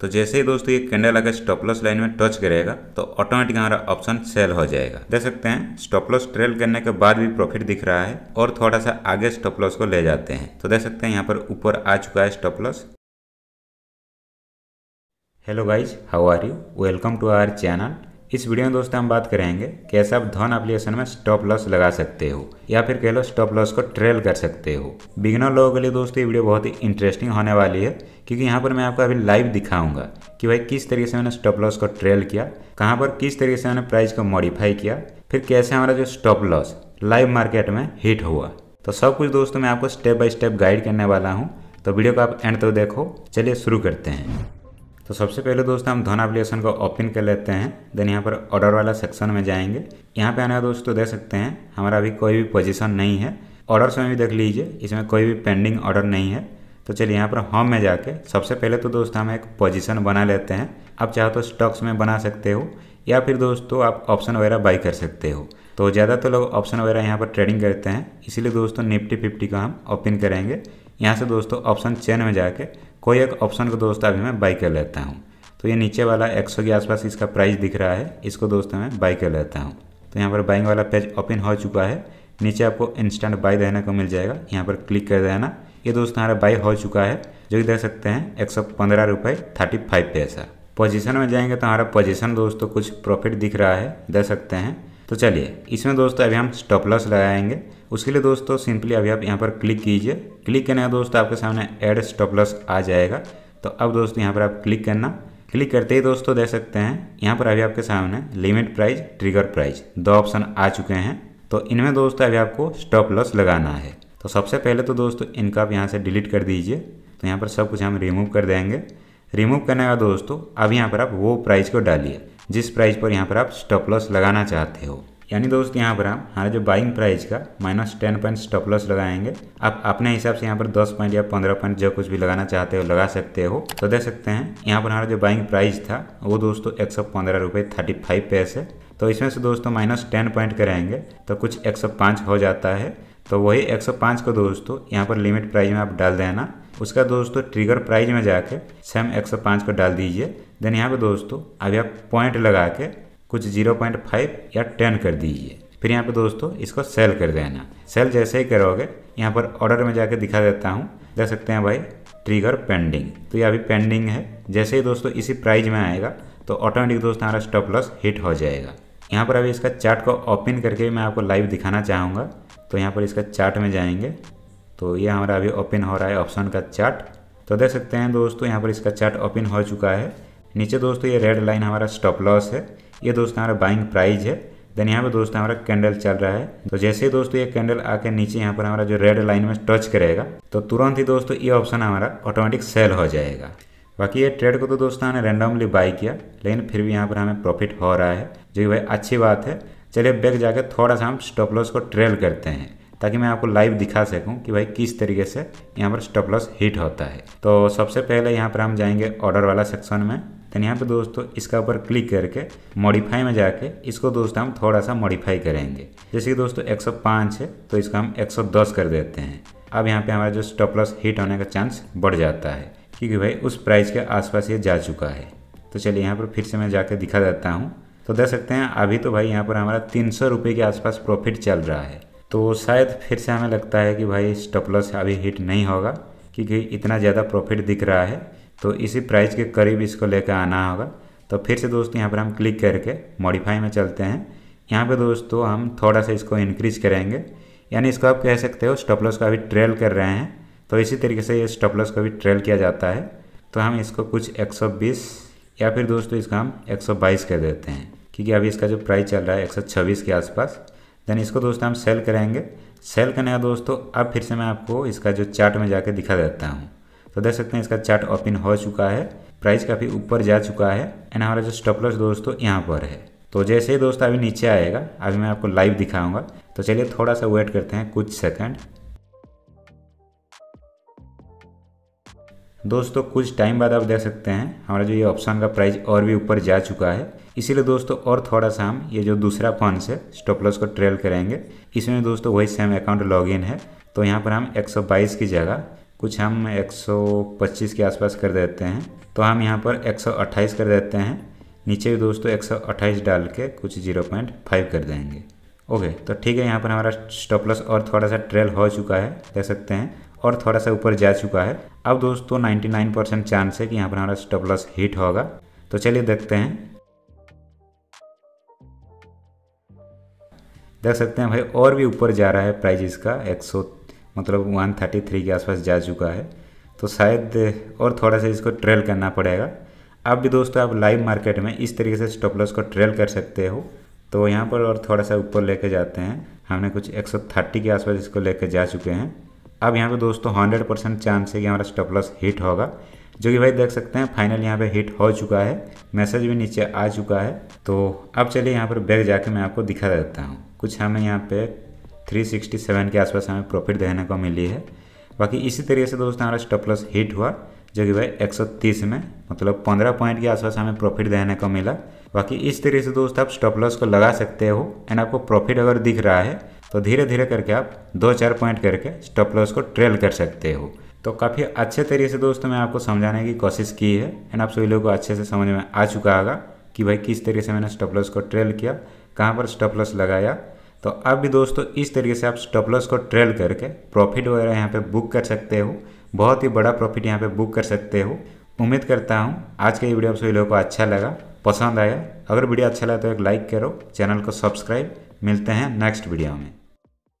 तो जैसे ही दोस्तों ये कैंडल अगर स्टॉपलॉस लाइन में टच करेगा तो ऑटोमेटिक हमारा ऑप्शन सेल हो जाएगा देख सकते हैं स्टॉपलॉस ट्रेल करने के बाद भी प्रॉफिट दिख रहा है और थोड़ा सा आगे स्टॉपलॉस को ले जाते हैं तो देख सकते हैं यहाँ पर ऊपर आ चुका है stop loss hello guys how are you welcome to our channel इस वीडियो में दोस्तों हम बात करेंगे कैसे आप धन एप्लीकेशन में स्टॉप लॉस लगा सकते हो या फिर कह लो स्टॉप लॉस को ट्रेल कर सकते हो बिगनर लोगों के लिए दोस्तों ये वीडियो बहुत ही इंटरेस्टिंग होने वाली है क्योंकि यहाँ पर मैं आपको अभी लाइव दिखाऊंगा कि भाई किस तरीके से मैंने स्टॉप लॉस को ट्रेल किया कहाँ पर किस तरीके से मैंने प्राइस को मॉडिफाई किया फिर कैसे हमारा जो स्टॉप लॉस लाइव मार्केट में हिट हुआ तो सब कुछ दोस्तों मैं आपको स्टेप बाय स्टेप गाइड करने वाला हूँ तो वीडियो को आप एंड तक देखो चलिए शुरू करते हैं तो सबसे पहले दोस्तों हम धन एप्लीकेशन को ओपन कर लेते हैं देन यहाँ पर ऑर्डर वाला सेक्शन में जाएंगे यहाँ पे आने का दोस्तों तो देख सकते हैं हमारा अभी कोई भी पोजीशन नहीं है ऑर्डर में भी देख लीजिए इसमें कोई भी पेंडिंग ऑर्डर नहीं है तो चलिए यहाँ पर होम में जाके सबसे पहले तो दोस्तों हम एक पोजिशन बना लेते हैं आप चाहो तो स्टॉक्स में बना सकते हो या फिर दोस्तों तो आप ऑप्शन वगैरह बाई कर सकते हो तो ज़्यादातर तो लोग ऑप्शन वगैरह यहाँ पर ट्रेडिंग करते हैं इसीलिए दोस्तों निफ्टी फिफ्टी का हम ओपन करेंगे यहाँ से दोस्तों ऑप्शन चेन में जाके कोई एक ऑप्शन को दोस्त अभी मैं बाई कर लेता हूँ तो ये नीचे वाला एक के आसपास इसका प्राइस दिख रहा है इसको दोस्त मैं बाई कर लेता हूँ तो यहाँ पर बाइंग वाला पेज ओपन हो चुका है नीचे आपको इंस्टेंट बाई देने को मिल जाएगा यहाँ पर क्लिक कर देना ये दोस्त हमारा बाई हो चुका है जो कि देख सकते हैं एक सौ पंद्रह रुपये थर्टी फाइव पैसा पोजिशन में जाएंगे तो हमारा पोजिशन दोस्तों कुछ प्रॉफिट दिख रहा है दे सकते हैं तो चलिए इसमें दोस्तों अभी हम स्टॉप लॉस लगाएंगे उसके लिए दोस्तों सिंपली अभी आप यहाँ पर क्लिक कीजिए क्लिक करने का दोस्तों आपके सामने एड स्टॉपलस आ जाएगा तो अब दोस्तों यहाँ पर आप क्लिक करना क्लिक करते ही दोस्तों देख सकते हैं यहाँ पर अभी आपके सामने लिमिट प्राइज ट्रिगर प्राइज दो ऑप्शन आ चुके हैं तो इनमें दोस्तों अभी आपको स्टॉप लॉस लगाना है तो सबसे पहले तो दोस्तों इनका आप यहाँ से डिलीट कर दीजिए तो यहाँ पर सब कुछ हम रिमूव कर देंगे रिमूव करने का दोस्तों अब यहाँ पर आप वो प्राइस को डालिए जिस प्राइस पर यहाँ पर आप स्टॉप लॉस लगाना चाहते हो यानी दोस्त यहाँ पर हम हमारे जो बाइंग प्राइस का माइनस टेन पॉइंट लॉस लगाएंगे आप अपने हिसाब से यहाँ पर दस पॉइंट या पंद्रह पॉइंट जो कुछ भी लगाना चाहते हो लगा सकते हो तो दे सकते हैं यहाँ पर हमारा जो बाइंग प्राइस था वो दोस्तों एक सौ पंद्रह रुपये थर्टी फाइव पैसे तो इसमें से दोस्तों माइनस टेन पॉइंट करेंगे तो कुछ एक सौ पाँच हो जाता है तो वही पाँच को दोस्तों यहाँ पर लिमिट प्राइज में आप डाल देना उसका दोस्तों ट्रिगर प्राइज में जाके सेम पाँच को डाल दीजिए देन यहाँ पर दोस्तों अभी आप पॉइंट लगा के कुछ जीरो पॉइंट फाइव या टेन कर दीजिए फिर यहाँ पे दोस्तों इसको सेल कर देना सेल जैसे ही करोगे यहाँ पर ऑर्डर में जाके दिखा देता हूँ देख सकते हैं भाई ट्रिगर पेंडिंग तो ये अभी पेंडिंग है जैसे ही दोस्तों इसी प्राइज में आएगा तो ऑटोमेटिक दोस्त हमारा स्टॉप लॉस हिट हो जाएगा यहाँ पर अभी इसका चार्ट को ओपन करके मैं आपको लाइव दिखाना चाहूँगा तो यहाँ पर इसका चार्ट में जाएंगे तो ये हमारा अभी ओपन हो रहा है ऑप्शन का चार्ट तो देख सकते हैं दोस्तों यहाँ पर इसका चार्ट ओपन हो चुका है नीचे दोस्तों ये रेड लाइन हमारा स्टॉप लॉस है ये दोस्तों हमारा बाइंग प्राइज है देन यहाँ पे दोस्तों हमारा कैंडल चल रहा है तो जैसे ही दोस्तों ये कैंडल आके नीचे यहाँ पर हमारा जो रेड लाइन में टच करेगा तो तुरंत ही दोस्तों ये ऑप्शन हमारा ऑटोमेटिक सेल हो जाएगा बाकी ये ट्रेड को तो दोस्तों हमने रैंडमली बाई किया लेकिन फिर भी यहाँ पर हमें प्रॉफिट हो रहा है जो कि भाई अच्छी बात है चलिए बैग जाकर थोड़ा सा हम स्टॉप लॉस को ट्रेल करते हैं ताकि मैं आपको लाइव दिखा सकूं कि भाई किस तरीके से यहाँ पर स्टॉप लॉस हिट होता है तो सबसे पहले यहाँ पर हम जाएंगे ऑर्डर वाला सेक्शन में देन तो यहाँ पे दोस्तों इसका ऊपर क्लिक करके मॉडिफाई में जाके इसको दोस्तों हम थोड़ा सा मॉडिफाई करेंगे जैसे कि दोस्तों 105 है तो इसका हम 110 कर देते हैं अब यहाँ पे हमारा जो स्टॉप लॉस हिट होने का चांस बढ़ जाता है क्योंकि भाई उस प्राइस के आसपास ये जा चुका है तो चलिए यहाँ पर फिर से मैं जाके दिखा देता हूँ तो देख सकते हैं अभी तो भाई यहाँ पर हमारा तीन सौ के आसपास प्रॉफिट चल रहा है तो शायद फिर से हमें लगता है कि भाई स्टॉपलस अभी हिट नहीं होगा क्योंकि इतना ज़्यादा प्रॉफिट दिख रहा है तो इसी प्राइस के करीब इसको लेकर आना होगा तो फिर से दोस्तों यहाँ पर हम क्लिक करके मॉडिफाई में चलते हैं यहाँ पे दोस्तों हम थोड़ा सा इसको इंक्रीज करेंगे यानी इसको आप कह सकते हो स्टॉपलॉस का भी ट्रेल कर रहे हैं तो इसी तरीके से ये स्टॉपलॉस का भी ट्रेल किया जाता है तो हम इसको कुछ 120 या फिर दोस्तों इसका हम 122 कर देते हैं क्योंकि अभी इसका जो प्राइस चल रहा है 126 के आसपास देन इसको दोस्तों हम सेल करेंगे सेल करने का दोस्तों अब फिर से मैं आपको इसका जो चार्ट में जाकर दिखा देता हूँ तो देख सकते हैं इसका चार्ट ओपन हो चुका है प्राइस काफ़ी ऊपर जा चुका है एंड हमारा जो स्टॉपलस दोस्तों यहाँ पर है तो जैसे ही दोस्त अभी नीचे आएगा अभी मैं आपको लाइव दिखाऊंगा तो चलिए थोड़ा सा वेट करते हैं कुछ सेकंड दोस्तों कुछ टाइम बाद आप देख सकते हैं हमारा जो ये ऑप्शन का प्राइस और भी ऊपर जा चुका है इसीलिए दोस्तों और थोड़ा सा हम ये जो दूसरा से स्टॉप लॉस को ट्रेल करेंगे इसमें दोस्तों वही सेम अकाउंट लॉग है तो यहाँ पर हम 122 की जगह कुछ हम 125 के आसपास कर देते हैं तो हम यहाँ पर 128 कर देते हैं नीचे भी दोस्तों 128 डाल के कुछ 0.5 कर देंगे ओके तो ठीक है यहाँ पर हमारा स्टॉप लॉस और थोड़ा सा ट्रेल हो चुका है देख सकते हैं और थोड़ा सा ऊपर जा चुका है अब दोस्तों नाइन्टी परसेंट चांस है कि यहाँ पर हमारा स्टॉप लॉस हिट होगा तो चलिए देखते हैं देख सकते हैं भाई और भी ऊपर जा रहा है प्राइज इसका 130 मतलब वन थर्टी थ्री के आसपास जा चुका है तो शायद और थोड़ा सा इसको ट्रेल करना पड़ेगा अब भी दोस्तों आप लाइव मार्केट में इस तरीके से स्टॉप लॉस को ट्रेल कर सकते हो तो यहाँ पर और थोड़ा सा ऊपर लेके जाते हैं हमने कुछ 130 के आसपास इसको लेके जा चुके हैं अब यहाँ पे दोस्तों 100 परसेंट चांस है कि हमारा स्टॉप लॉस हिट होगा जो कि भाई देख सकते हैं फाइनल यहाँ पे हिट हो चुका है मैसेज भी नीचे आ चुका है तो अब चलिए यहाँ पर बैग जाके मैं आपको दिखा देता हूँ कुछ हमें यहाँ पे 367 के आसपास हमें प्रॉफिट देखने को मिली है बाकी इसी तरीके से दोस्तों हमारा स्टॉप लॉस हिट हुआ जो कि भाई 130 में मतलब 15 पॉइंट के आसपास हमें प्रॉफिट देखने को मिला बाकी इस तरीके से दोस्त आप स्टॉप लॉस को लगा सकते हो एंड आपको प्रॉफिट अगर दिख रहा है तो धीरे धीरे करके आप दो चार पॉइंट करके स्टॉप लॉस को ट्रेल कर सकते हो तो काफ़ी अच्छे तरीके से दोस्तों मैं आपको समझाने की कोशिश की है एंड आप सभी लोगों को अच्छे से समझ में आ चुका होगा कि भाई किस तरीके से मैंने स्टॉप लॉस को ट्रेल किया कहाँ पर स्टॉप लॉस लगाया तो अब भी दोस्तों इस तरीके से आप स्टॉपलॉस को ट्रेल करके प्रॉफिट वगैरह यहाँ पे बुक कर सकते हो बहुत ही बड़ा प्रॉफिट यहाँ पे बुक कर सकते हो उम्मीद करता हूँ आज का ये वीडियो आप सभी लोगों को अच्छा लगा पसंद आया अगर वीडियो अच्छा लगा तो एक लाइक करो चैनल को सब्सक्राइब मिलते हैं नेक्स्ट वीडियो में